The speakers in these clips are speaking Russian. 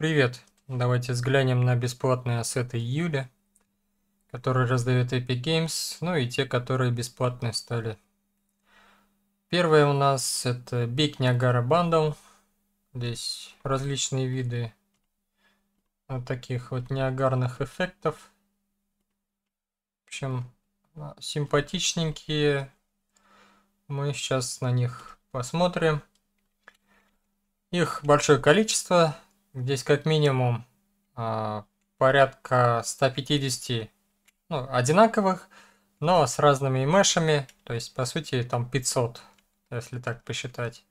Привет! Давайте взглянем на бесплатные ассеты июля, которые раздает Epic Games, ну и те, которые бесплатные стали. Первое у нас это Big Niagara Bundle. Здесь различные виды вот э, таких вот неагарных эффектов. В общем, э, симпатичненькие. Мы сейчас на них посмотрим. Их большое количество, Здесь как минимум а, порядка 150 ну, одинаковых, но с разными мешами, то есть по сути там 500, если так посчитать.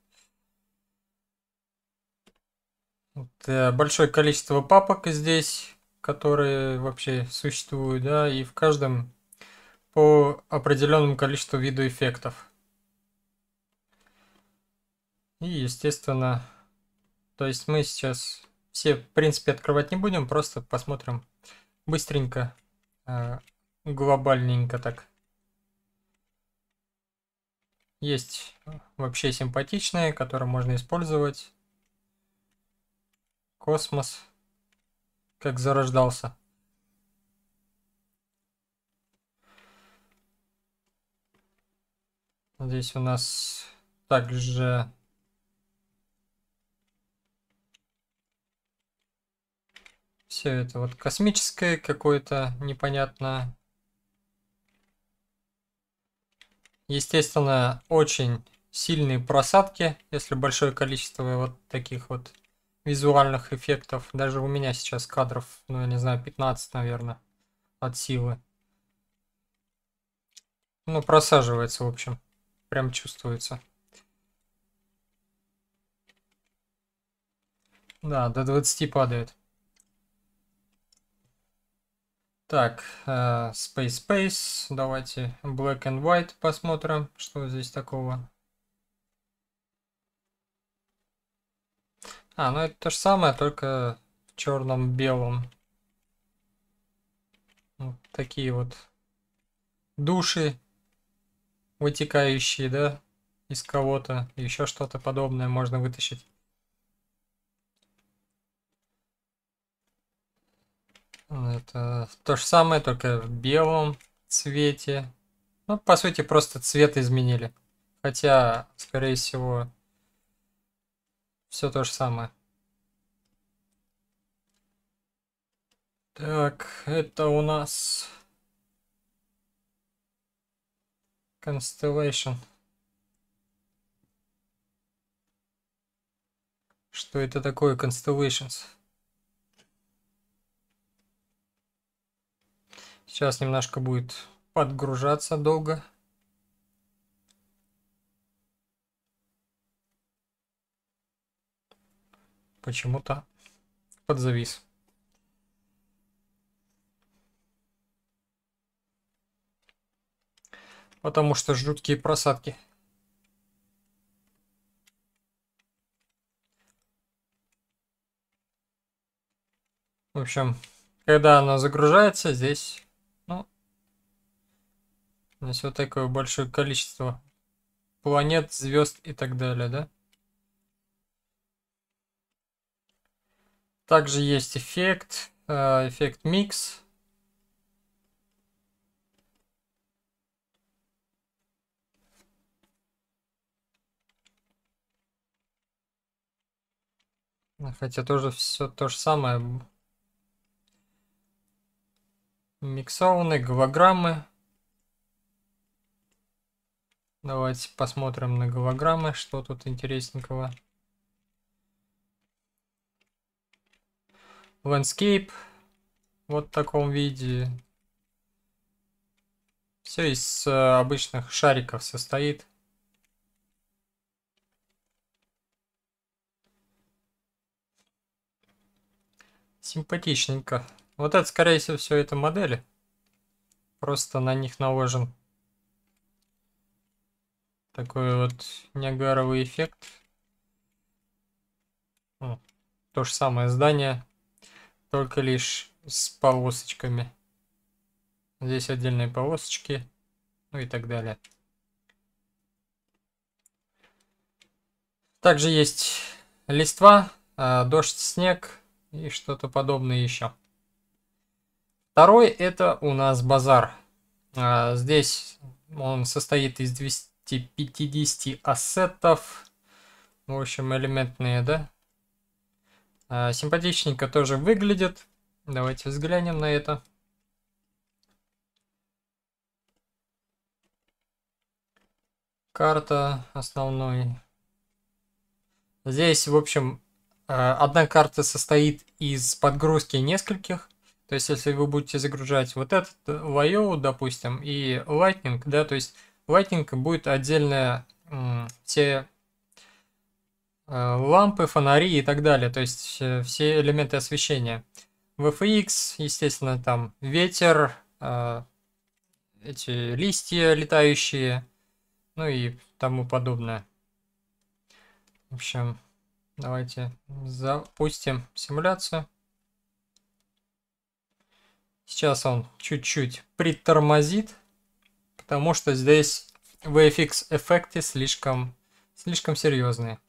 Вот, э, большое количество папок здесь, которые вообще существуют, да, и в каждом по определенному количеству видоэффектов. И, естественно, то есть мы сейчас все, в принципе, открывать не будем, просто посмотрим быстренько, э, глобальненько так. Есть вообще симпатичные, которые можно использовать. Космос как зарождался. Здесь у нас также все это. Вот космическое какое-то непонятно. Естественно, очень сильные просадки, если большое количество вот таких вот визуальных эффектов. Даже у меня сейчас кадров, ну, я не знаю, 15, наверное, от силы. Ну, просаживается, в общем. Прям чувствуется. Да, до 20 падает. Так, э, Space Space, давайте Black and White посмотрим, что здесь такого. А, ну это то же самое, только в черном-белом. Вот такие вот души, вытекающие, да, из кого-то. Еще что-то подобное можно вытащить. Это то же самое, только в белом цвете. Ну, по сути, просто цвет изменили. Хотя, скорее всего, все то же самое. Так, это у нас Constellation. Что это такое Constellations? Сейчас немножко будет подгружаться долго. Почему-то подзавис. Потому что жуткие просадки. В общем, когда она загружается, здесь ну, у нас вот такое большое количество планет, звезд и так далее, да? Также есть эффект, э, эффект микс. Хотя тоже все то же самое миксованные голограммы. Давайте посмотрим на голограммы, что тут интересненького. Landscape вот в таком виде. Все из э, обычных шариков состоит. Симпатичненько. Вот это, скорее всего, все это модели. Просто на них наложен такой вот неагаровый эффект. О, то же самое здание, только лишь с полосочками. Здесь отдельные полосочки, ну и так далее. Также есть листва, э, дождь, снег и что-то подобное еще. Второй это у нас базар. А, здесь он состоит из 250 ассетов. В общем, элементные, да? А, симпатичненько тоже выглядит. Давайте взглянем на это. Карта основной. Здесь, в общем, а, одна карта состоит из подгрузки нескольких. То есть, если вы будете загружать вот этот I.O., э, допустим, и Lightning, да, то есть Lightning будет отдельная все э, лампы, фонари и так далее, то есть э, все элементы освещения. в VFX, естественно, там ветер, эти листья летающие, ну и тому подобное. В общем, давайте запустим симуляцию. Сейчас он чуть-чуть притормозит, потому что здесь VFX эффекты слишком, слишком серьезные.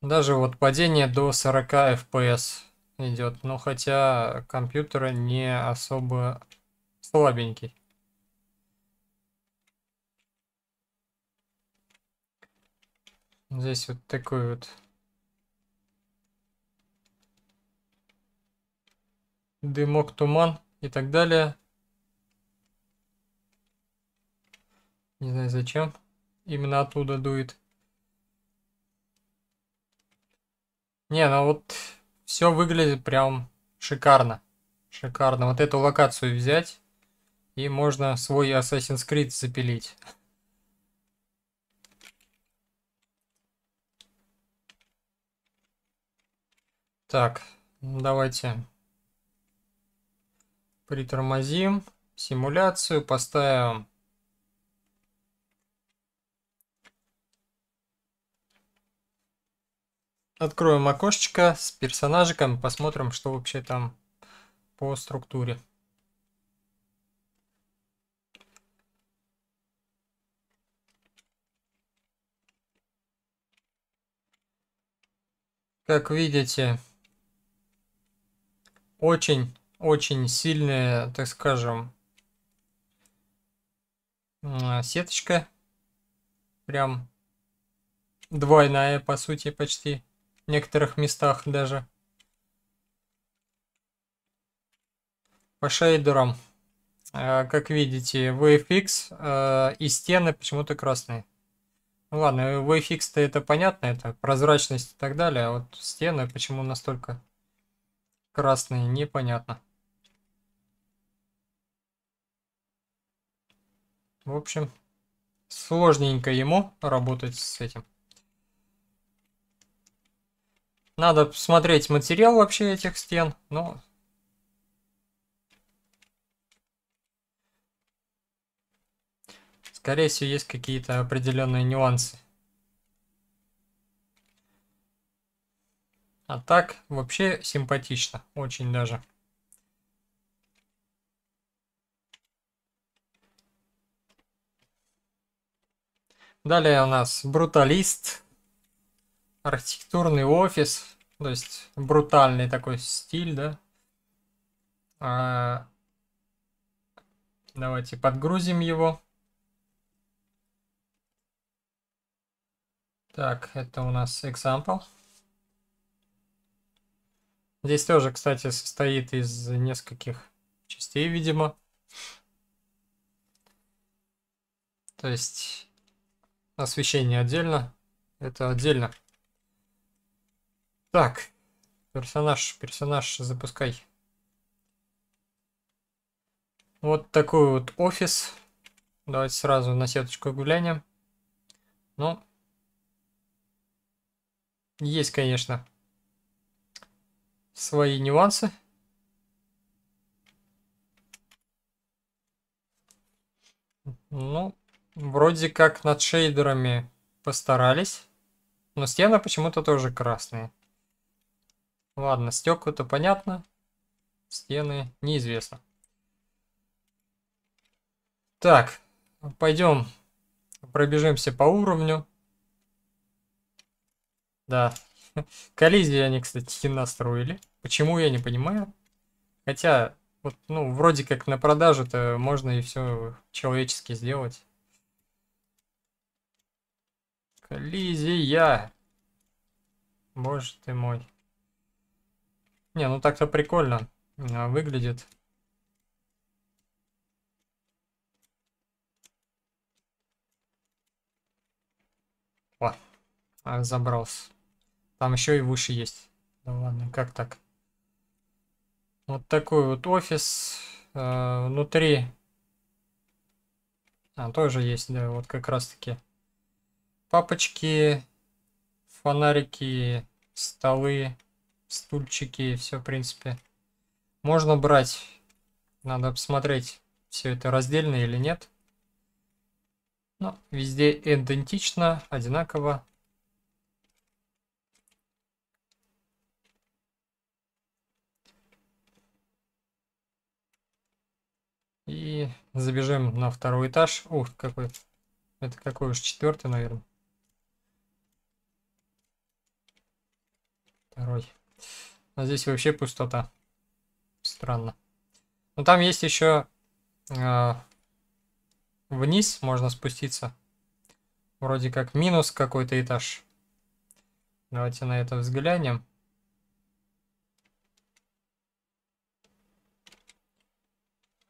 Даже вот падение до 40 FPS идет. но ну, хотя компьютер не особо слабенький. Здесь вот такой вот дымок, туман и так далее. Не знаю зачем. Именно оттуда дует. Не, ну вот все выглядит прям шикарно. Шикарно. Вот эту локацию взять. И можно свой Assassin's Creed запилить. Так, давайте Притормозим симуляцию, поставим Откроем окошечко с персонажиком, посмотрим, что вообще там по структуре. Как видите, очень очень сильная, так скажем, сеточка. Прям двойная, по сути, почти. В некоторых местах даже. По шейдерам, а, как видите, VFX а, и стены почему-то красные. Ну ладно, VFX-то это понятно, это прозрачность и так далее, а вот стены почему настолько красные, непонятно. В общем, сложненько ему работать с этим. Надо посмотреть материал вообще этих стен, но... Скорее всего, есть какие-то определенные нюансы. А так, вообще симпатично, очень даже. Далее у нас бруталист, архитектурный офис, то есть брутальный такой стиль, да. А... Давайте подгрузим его. Так, это у нас example. Здесь тоже, кстати, состоит из нескольких частей, видимо. То есть Освещение отдельно. Это отдельно. Так. Персонаж, персонаж, запускай. Вот такой вот офис. Давайте сразу на сеточку гуляния. Ну, есть, конечно, свои нюансы. Ну, вроде как над шейдерами постарались. Но стены почему-то тоже красные. Ладно, стекла-то понятно. Стены неизвестно. Так, пойдем пробежимся по уровню. Да, коллизии они, кстати, настроили. Почему, я не понимаю. Хотя, вот, ну, вроде как на продажу-то можно и все человечески сделать. Коллизия. Боже ты мой. Не, ну так-то прикольно а, выглядит. О, а, забрался. Там еще и выше есть. Да ладно, как так? Вот такой вот офис. Э, внутри а, тоже есть, да, вот как раз таки папочки, фонарики, столы, стульчики, все, в принципе. Можно брать. Надо посмотреть, все это раздельно или нет. Но везде идентично, одинаково. И забежим на второй этаж. Ух, какой. Это какой уж четвертый, наверное. Второй. А здесь вообще пустота. Странно. Но ну, там есть еще э, а, вниз можно спуститься. Вроде как минус какой-то этаж. Давайте на это взглянем.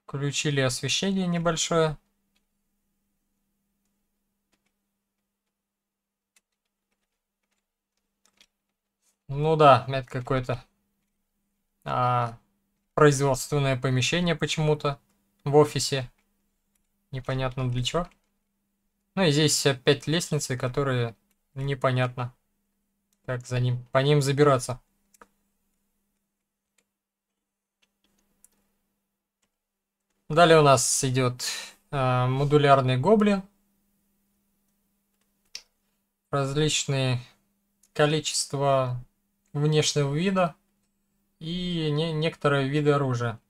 Включили освещение небольшое. Ну да, это какое-то а, производственное помещение почему-то в офисе. Непонятно для чего. Ну и здесь опять лестницы, которые непонятно, как за ним, по ним забираться. Далее у нас идет э, модулярный гоблин. Различные количество внешнего вида и не некоторые виды оружия.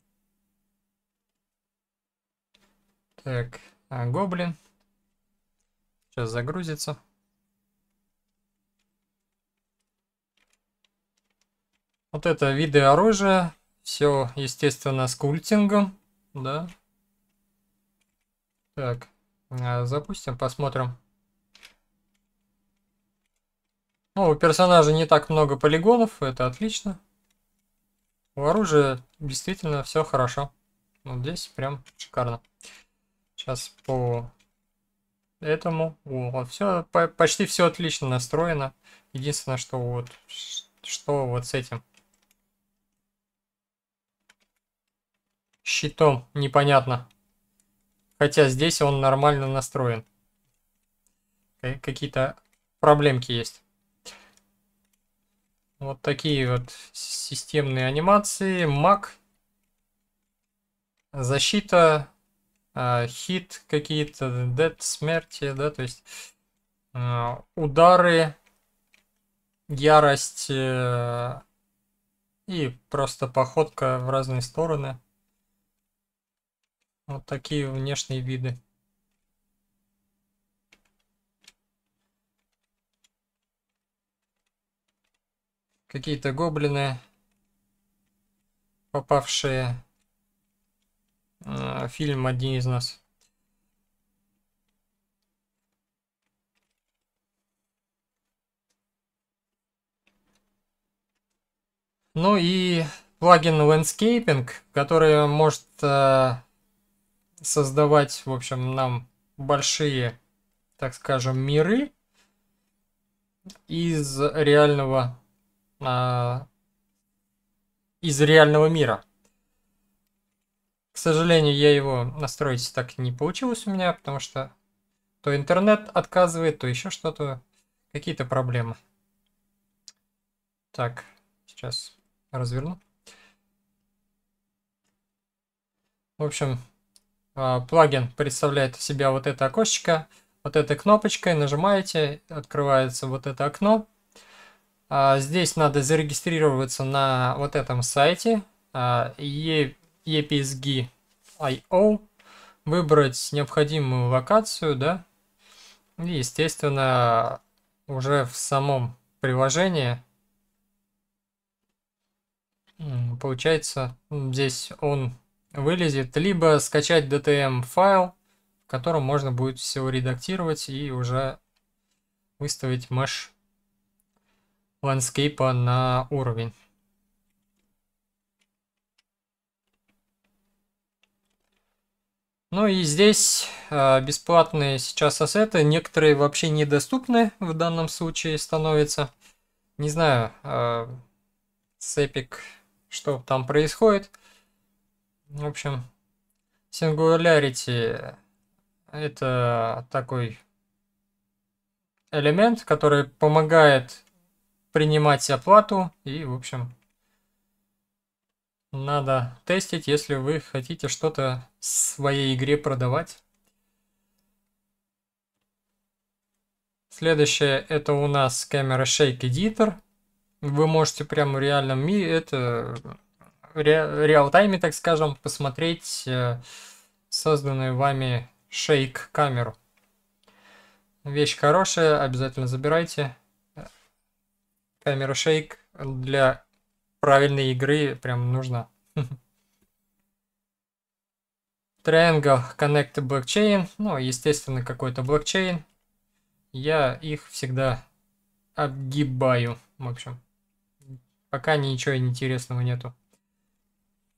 Так, а, гоблин. Сейчас загрузится. Вот это виды оружия. Все, естественно, с культингом. Да. Так, а, запустим, посмотрим. Ну, у персонажа не так много полигонов, это отлично. У оружия действительно все хорошо. Вот здесь прям шикарно. Сейчас по этому. О, вот все, по почти все отлично настроено. Единственное, что вот, что вот с этим щитом непонятно. Хотя здесь он нормально настроен. Э, какие-то проблемки есть. Вот такие вот системные анимации. Маг. Защита. А, хит какие-то. Дед смерти, да, то есть а, удары. Ярость. Э, и просто походка в разные стороны. Вот такие внешние виды. Какие-то гоблины, попавшие э, фильм «Один из нас». Ну и плагин Landscaping, который может э, создавать, в общем, нам большие, так скажем, миры из реального а, из реального мира. К сожалению, я его настроить так не получилось у меня, потому что то интернет отказывает, то еще что-то, какие-то проблемы. Так, сейчас разверну. В общем, а, плагин представляет себя вот это окошечко, вот этой кнопочкой нажимаете, открывается вот это окно. А, здесь надо зарегистрироваться на вот этом сайте epsg.io, а, выбрать необходимую локацию, да, и, естественно, уже в самом приложении получается здесь он вылезет, либо скачать DTM эм файл, в котором можно будет все редактировать и уже выставить mesh ландскейпа на уровень. Ну и здесь э, бесплатные сейчас ассеты, некоторые вообще недоступны в данном случае становятся. Не знаю, э, с Epic, что там происходит. В общем, Singularity это такой элемент, который помогает принимать оплату и, в общем, надо тестить, если вы хотите что-то в своей игре продавать. Следующее это у нас камера Shake Editor. Вы можете прямо в реальном мире, это ре, реал-тайме, так скажем, посмотреть э, созданную вами шейк камеру. Вещь хорошая, обязательно забирайте. Камеру шейк для правильной игры прям нужна. Triangle Connect Blockchain. Ну, естественно, какой-то блокчейн. Я их всегда обгибаю. В общем, пока ничего интересного нету.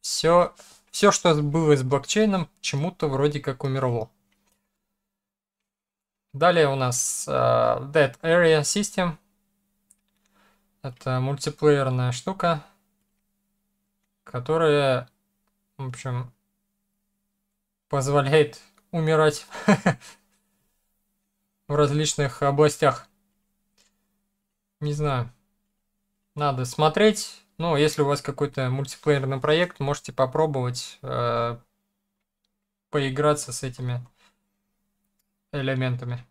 Все, все, что было с блокчейном, чему-то вроде как умерло. Далее у нас uh, Dead Area System. Это мультиплеерная штука, которая, в общем, позволяет умирать в различных областях. Не знаю. Надо смотреть. Ну, если у вас какой-то мультиплеерный проект, можете попробовать э, поиграться с этими элементами.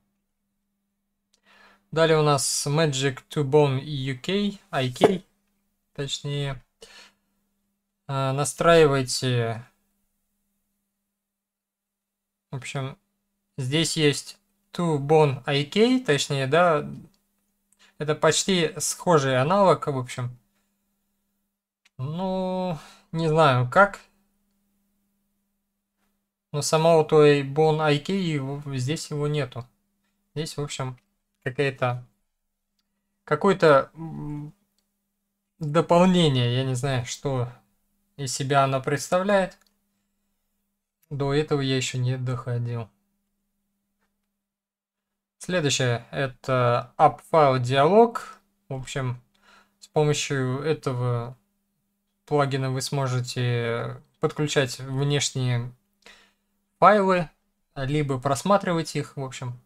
Далее у нас Magic to Bone UK, IK, точнее. А, настраивайте. В общем, здесь есть to Bone IK, точнее, да. Это почти схожий аналог, в общем. Ну, не знаю, как. Но самого той Bone IK здесь его нету. Здесь, в общем, какая-то какое-то дополнение, я не знаю, что из себя она представляет. До этого я еще не доходил. Следующее это апфайл диалог. В общем, с помощью этого плагина вы сможете подключать внешние файлы, либо просматривать их, в общем,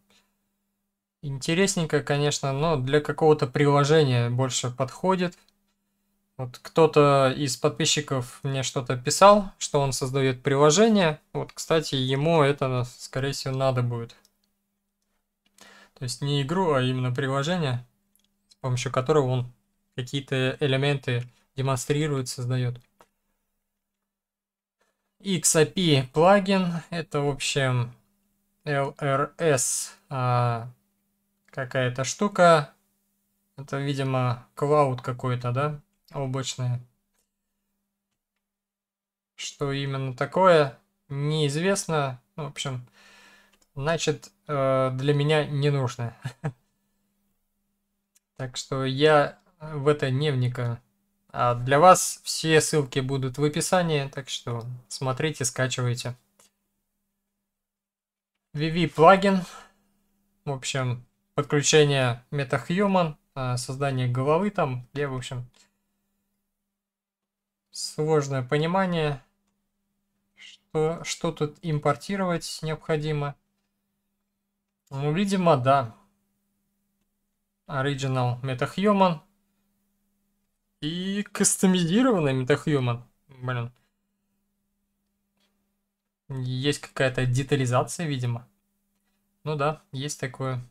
Интересненько, конечно, но для какого-то приложения больше подходит. Вот кто-то из подписчиков мне что-то писал, что он создает приложение. Вот, кстати, ему это, скорее всего, надо будет. То есть не игру, а именно приложение, с помощью которого он какие-то элементы демонстрирует, создает. XAP плагин, это, в общем, LRS а, какая-то штука. Это, видимо, клауд какой-то, да? Облачный. Что именно такое, неизвестно. Ну, в общем, значит, э, для меня не нужно. Так что я в это не вникаю. А для вас все ссылки будут в описании, так что смотрите, скачивайте. VV плагин. В общем, подключение MetaHuman, э, создание головы там, где, в общем, сложное понимание, что, что тут импортировать необходимо. Ну, видимо, да. Original MetaHuman и кастомизированный MetaHuman. Блин. Есть какая-то детализация, видимо. Ну да, есть такое.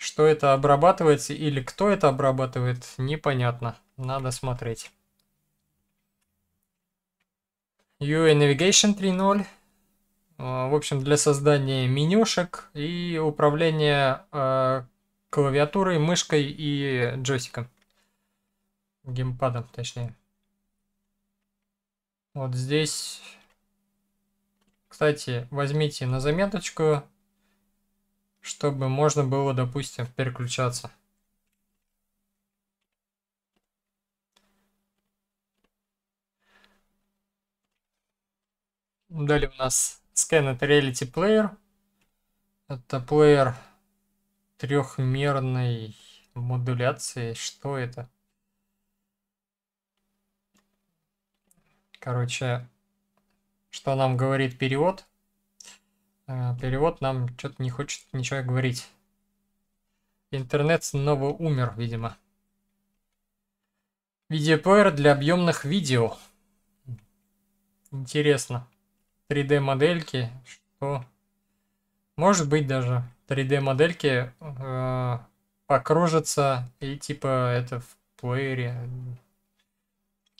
Что это обрабатывается или кто это обрабатывает, непонятно. Надо смотреть. UI Navigation 3.0. А, в общем, для создания менюшек и управления э, клавиатурой, мышкой и джойстиком. Геймпадом, точнее. Вот здесь, кстати, возьмите на заметочку чтобы можно было, допустим, переключаться. Далее у нас Scan это Reality Player. Это плеер трехмерной модуляции. Что это? Короче, что нам говорит перевод? Э, перевод нам что-то не хочет ничего говорить. Интернет снова умер, видимо. Видеоплеер для объемных видео. Интересно. 3D модельки, что... Может быть даже 3D модельки э, покружатся и типа это в плеере.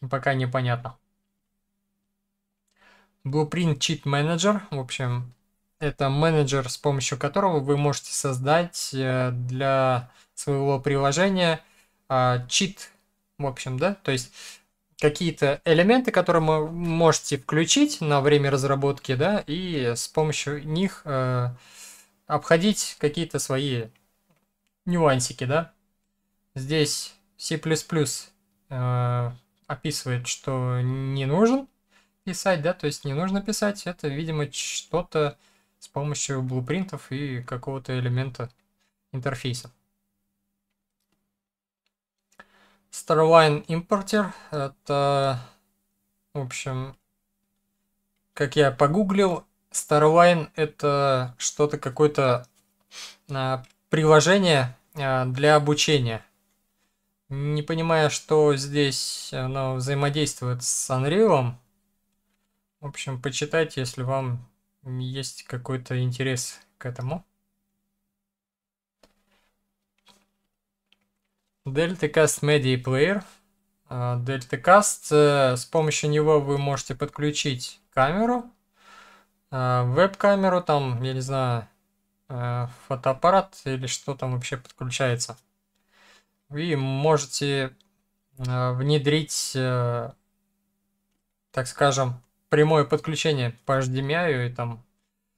Пока непонятно. Blueprint Cheat Manager, в общем, это менеджер, с помощью которого вы можете создать э, для своего приложения а, чит, в общем, да, то есть какие-то элементы, которые вы можете включить на время разработки, да, и с помощью них э, обходить какие-то свои нюансики, да. Здесь C++ э, описывает, что не нужен писать, да, то есть не нужно писать, это, видимо, что-то с помощью блупринтов и какого-то элемента интерфейса. Starline Importer это, в общем, как я погуглил, Starline это что-то какое-то а, приложение а, для обучения. Не понимая, что здесь оно взаимодействует с Unreal, в общем, почитайте, если вам есть какой-то интерес к этому. DeltaCast Media Player. DeltaCast, а, э, с помощью него вы можете подключить камеру, а, веб-камеру, там, я не знаю, э, фотоаппарат или что там вообще подключается. Вы можете э, внедрить, так скажем, прямое подключение по HDMI и там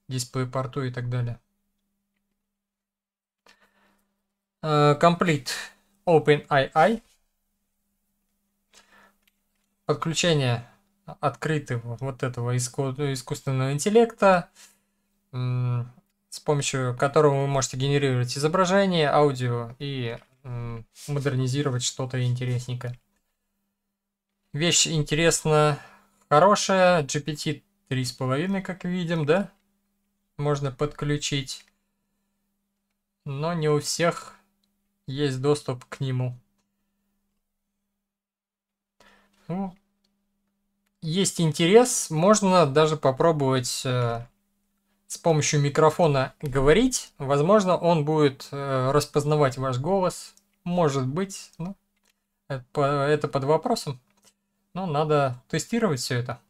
дисплей порту и так далее. Uh, complete OpenII. Подключение открытого вот этого ну, искусственного интеллекта, с помощью которого вы можете генерировать изображение, аудио и модернизировать что-то интересненькое. Вещь интересная Хорошая, GPT 3,5, как видим, да? Можно подключить. Но не у всех есть доступ к нему. Ну, есть интерес, можно даже попробовать э, с помощью микрофона говорить. Возможно, он будет э, распознавать ваш голос. Может быть, ну, это, это под вопросом. Но ну, надо тестировать все это.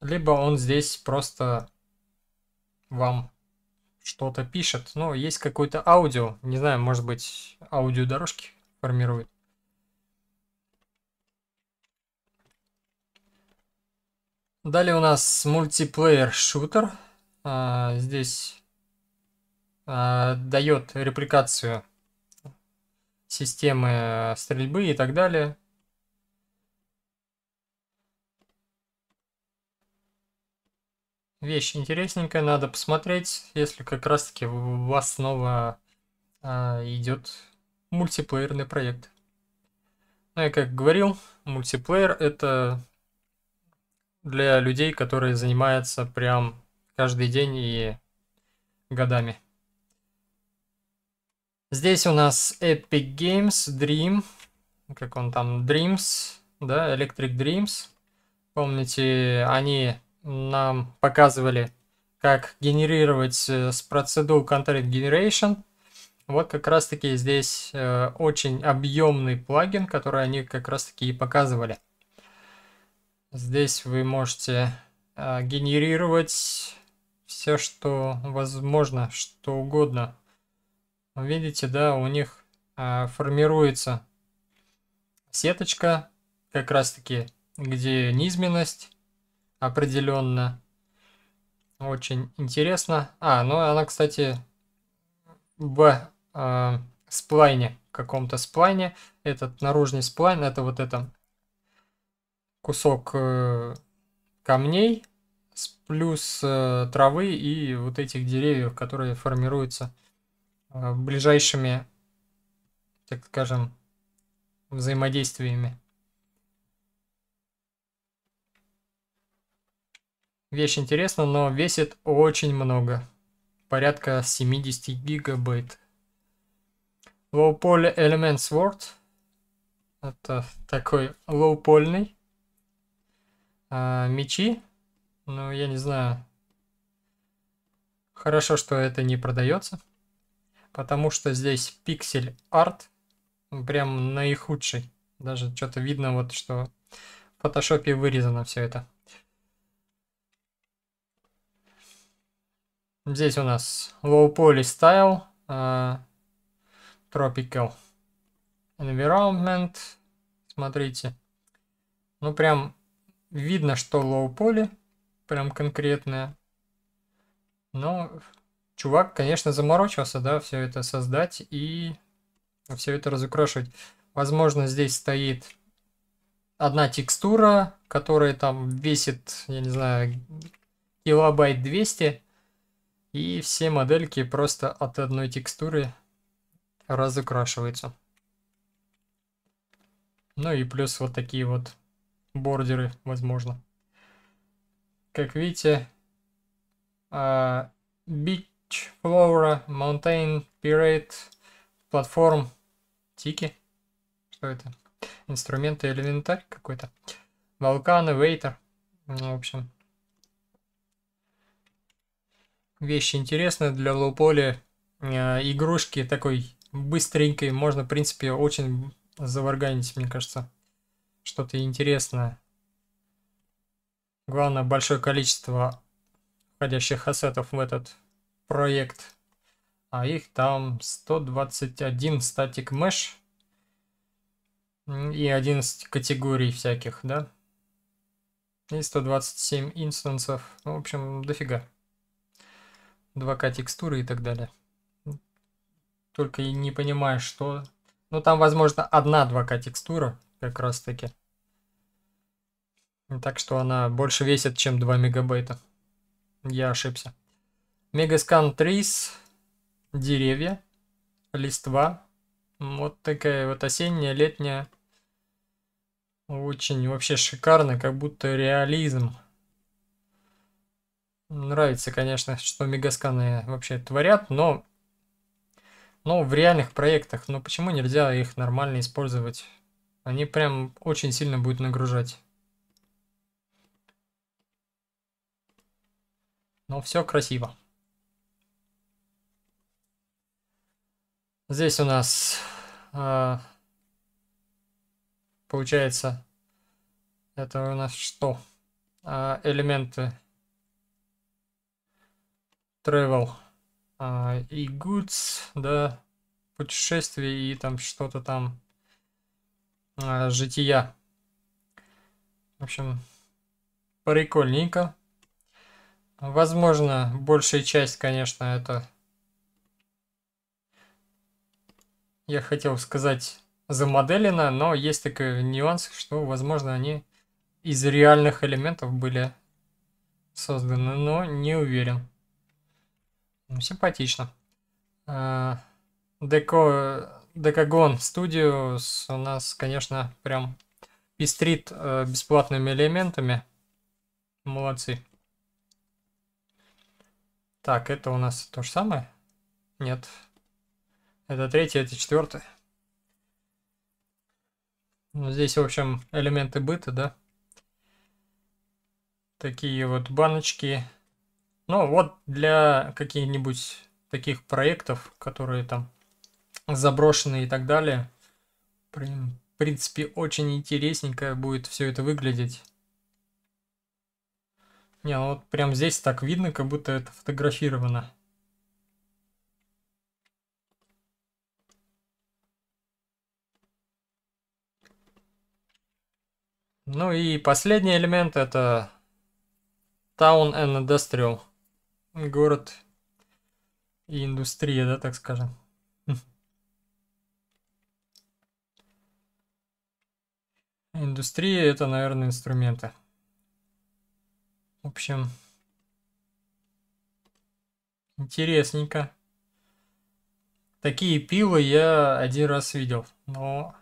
Либо он здесь просто вам что-то пишет. Но ну, есть какое-то аудио. Не знаю, может быть, аудиодорожки формирует. Далее у нас мультиплеер шутер. А, здесь а, дает репликацию системы э, стрельбы и так далее. вещь интересненькая, надо посмотреть, если как раз-таки у вас снова а, идет мультиплеерный проект. Ну и как говорил, мультиплеер это для людей, которые занимаются прям каждый день и годами. Здесь у нас Epic Games, Dream, как он там, Dreams, да, Electric Dreams. Помните, они нам показывали, как генерировать э, с процедур Content Generation. Вот как раз-таки здесь э, очень объемный плагин, который они как раз-таки и показывали. Здесь вы можете э, генерировать все, что возможно, что угодно. Видите, да, у них формируется сеточка, как раз-таки, где низменность, определенно. Очень интересно. А, ну она, кстати, в э, сплайне, каком-то сплайне. Этот наружный сплайн, это вот это кусок э, камней плюс э, травы и вот этих деревьев, которые формируются э, ближайшими, так скажем, взаимодействиями. Вещь интересна, но весит очень много. Порядка 70 гигабайт. Low Poly Element Sword Это такой лоупольный. А, мечи. Ну, я не знаю. Хорошо, что это не продается. Потому что здесь пиксель арт. Прям наихудший. Даже что-то видно, вот что в фотошопе вырезано все это. Здесь у нас Low Poly Style, uh, Tropical Environment. Смотрите. Ну, прям видно, что Low Poly. Прям конкретное. Но чувак, конечно, заморочился, да, все это создать и все это разукрашивать. Возможно, здесь стоит одна текстура, которая там весит, я не знаю, килобайт 200, и все модельки просто от одной текстуры разукрашиваются. Ну и плюс вот такие вот бордеры, возможно. Как видите, uh, Beach, Flora, Mountain, Pirate, платформ, тики. Что это? Инструменты, элементарь какой-то. Волканы, вейтер. Ну, в общем, вещи интересные для лоуполя. Э, игрушки такой быстренькой можно, в принципе, очень заварганить, мне кажется. Что-то интересное. Главное, большое количество входящих ассетов в этот проект. А их там 121 статик mesh и 11 категорий всяких, да? И 127 инстансов. Ну, в общем, дофига. 2К текстуры и так далее. Только и не понимаю, что... Ну, там, возможно, одна 2К текстура, как раз таки. Так что она больше весит, чем 2 мегабайта. Я ошибся. Мегаскан Трис, деревья, листва. Вот такая вот осенняя, летняя. Очень вообще шикарно, как будто реализм. Нравится, конечно, что мегасканы вообще творят, но, но в реальных проектах, но ну почему нельзя их нормально использовать? Они прям очень сильно будут нагружать. Но все красиво. Здесь у нас э, получается, это у нас что? Э, элементы travel а, и goods, да, путешествия и там что-то там а, жития. В общем, прикольненько. Возможно, большая часть, конечно, это... Я хотел сказать замоделина, но есть такой нюанс, что, возможно, они из реальных элементов были созданы, но не уверен. Ну, симпатично. Э, Деко... Декагон студию у нас, конечно, прям пестрит э, бесплатными элементами. Молодцы. Так, это у нас то же самое? Нет. Это третий, это четвертый. Ну, здесь, в общем, элементы быта, да? Такие вот баночки. Ну, вот для каких-нибудь таких проектов, которые там заброшены и так далее, в принципе, очень интересненько будет все это выглядеть. Не, ну вот прям здесь так видно, как будто это фотографировано. Ну и последний элемент это Town and Industrial город и индустрия, да, так скажем. Хм. Индустрия это, наверное, инструменты. В общем, интересненько. Такие пилы я один раз видел, но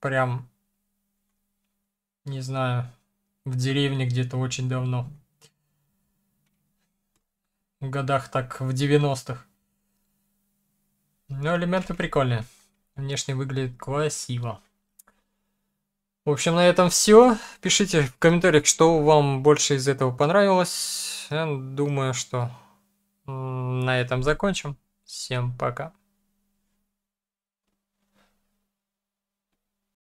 прям, не знаю, в деревне где-то очень давно годах, так в 90-х. Но ну, элементы прикольные. Внешне выглядит красиво. В общем, на этом все. Пишите в комментариях, что вам больше из этого понравилось. Я думаю, что на этом закончим. Всем пока.